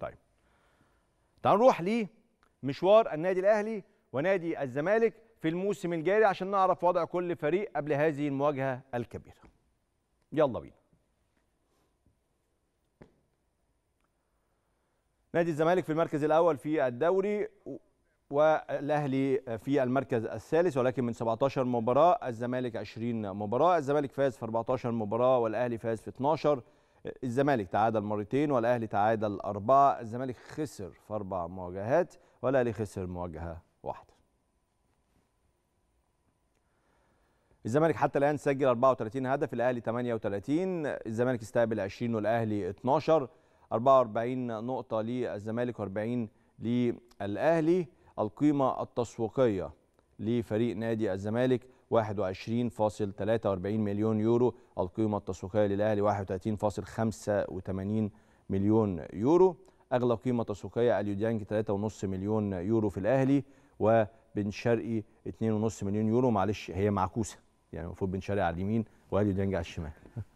طيب تعالوا نروح لمشوار النادي الاهلي ونادي الزمالك في الموسم الجاري عشان نعرف وضع كل فريق قبل هذه المواجهه الكبيره يلا بينا نادي الزمالك في المركز الاول في الدوري والاهلي في المركز الثالث ولكن من 17 مباراه الزمالك 20 مباراه الزمالك فاز في 14 مباراه والاهلي فاز في 12 الزمالك تعادل مرتين والاهلي تعادل اربعه الزمالك خسر في اربع مواجهات والاهلي خسر مواجهه واحده الزمالك حتى الان سجل 34 هدف الاهلي 38 الزمالك استقبل 20 والاهلي 12 44 نقطه للزمالك و40 للاهلي القيمه التسويقيه لفريق نادي الزمالك 21.43 مليون يورو القيمة التسويقية للأهلي 31.85 مليون يورو أغلى قيمة تسويقية اليوديانج 3.5 مليون يورو في الأهلي وبن شرقي 2.5 مليون يورو معلش هي معكوسة يعني المفروض بن شرقي على اليمين ديانج على الشمال